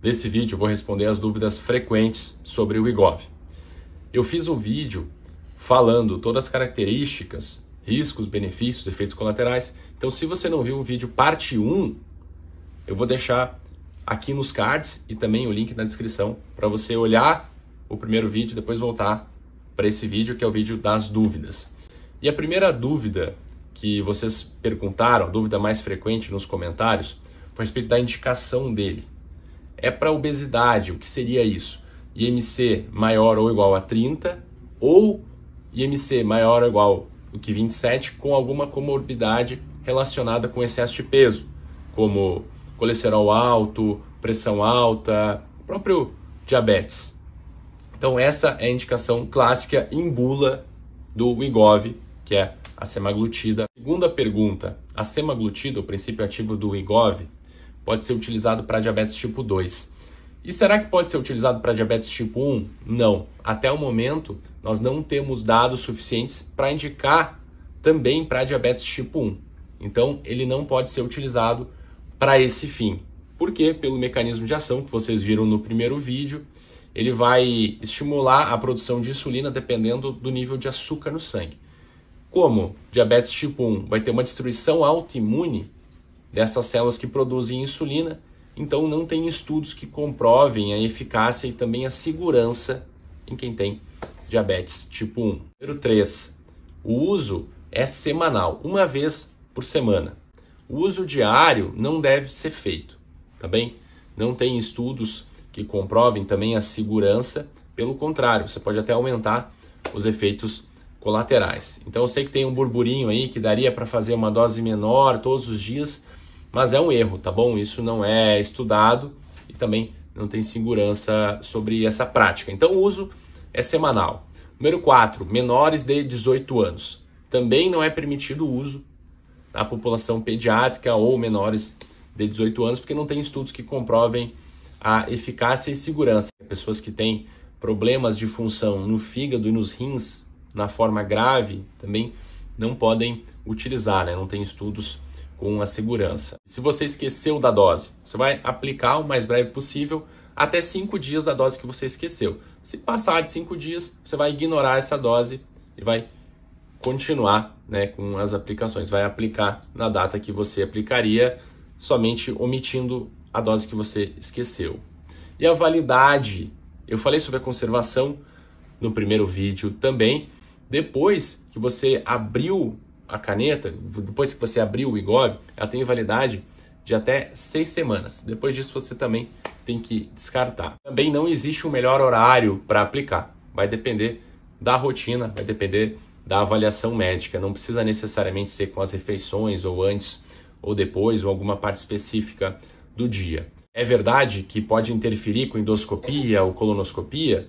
Nesse vídeo eu vou responder as dúvidas frequentes sobre o IGOV. Eu fiz um vídeo falando todas as características, riscos, benefícios, efeitos colaterais. Então, se você não viu o vídeo parte 1, eu vou deixar aqui nos cards e também o link na descrição para você olhar o primeiro vídeo e depois voltar para esse vídeo, que é o vídeo das dúvidas. E a primeira dúvida que vocês perguntaram, a dúvida mais frequente nos comentários, foi a respeito da indicação dele é para obesidade. O que seria isso? IMC maior ou igual a 30 ou IMC maior ou igual do que 27 com alguma comorbidade relacionada com excesso de peso, como colesterol alto, pressão alta, próprio diabetes. Então essa é a indicação clássica em bula do Wigov, que é a semaglutida. Segunda pergunta, a semaglutida, o princípio ativo do Wigov, pode ser utilizado para diabetes tipo 2. E será que pode ser utilizado para diabetes tipo 1? Não. Até o momento, nós não temos dados suficientes para indicar também para diabetes tipo 1. Então, ele não pode ser utilizado para esse fim. Por quê? Pelo mecanismo de ação que vocês viram no primeiro vídeo, ele vai estimular a produção de insulina dependendo do nível de açúcar no sangue. Como diabetes tipo 1 vai ter uma destruição autoimune, dessas células que produzem insulina, então não tem estudos que comprovem a eficácia e também a segurança em quem tem diabetes tipo 1. Número 3, o uso é semanal, uma vez por semana. O uso diário não deve ser feito, tá bem? Não tem estudos que comprovem também a segurança, pelo contrário, você pode até aumentar os efeitos colaterais. Então eu sei que tem um burburinho aí que daria para fazer uma dose menor todos os dias, mas é um erro, tá bom? Isso não é estudado e também não tem segurança sobre essa prática. Então o uso é semanal. Número 4, menores de 18 anos. Também não é permitido o uso na população pediátrica ou menores de 18 anos, porque não tem estudos que comprovem a eficácia e segurança. Pessoas que têm problemas de função no fígado e nos rins na forma grave também não podem utilizar, né? não tem estudos com a segurança. Se você esqueceu da dose, você vai aplicar o mais breve possível até 5 dias da dose que você esqueceu. Se passar de 5 dias, você vai ignorar essa dose e vai continuar né, com as aplicações. Vai aplicar na data que você aplicaria, somente omitindo a dose que você esqueceu. E a validade? Eu falei sobre a conservação no primeiro vídeo também. Depois que você abriu a caneta, depois que você abrir o IGOV, ela tem validade de até seis semanas. Depois disso, você também tem que descartar. Também não existe o um melhor horário para aplicar. Vai depender da rotina, vai depender da avaliação médica. Não precisa necessariamente ser com as refeições ou antes ou depois ou alguma parte específica do dia. É verdade que pode interferir com endoscopia ou colonoscopia?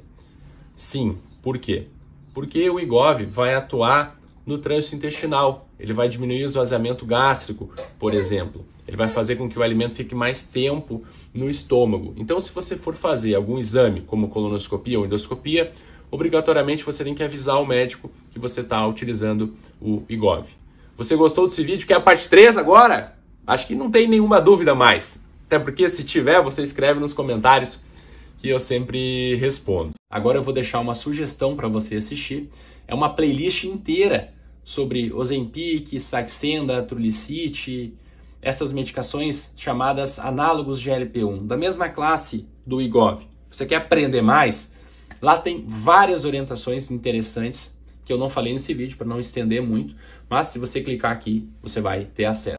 Sim. Por quê? Porque o IGOV vai atuar no trânsito intestinal. Ele vai diminuir o esvaziamento gástrico, por exemplo. Ele vai fazer com que o alimento fique mais tempo no estômago. Então, se você for fazer algum exame, como colonoscopia ou endoscopia, obrigatoriamente você tem que avisar o médico que você está utilizando o IGOV. Você gostou desse vídeo? Quer a parte 3 agora? Acho que não tem nenhuma dúvida mais. Até porque se tiver, você escreve nos comentários que eu sempre respondo. Agora eu vou deixar uma sugestão para você assistir. É uma playlist inteira sobre Ozempic, Saxenda, Trulicite, essas medicações chamadas análogos GLP-1, da mesma classe do IGOV. Você quer aprender mais? Lá tem várias orientações interessantes que eu não falei nesse vídeo para não estender muito, mas se você clicar aqui, você vai ter acesso.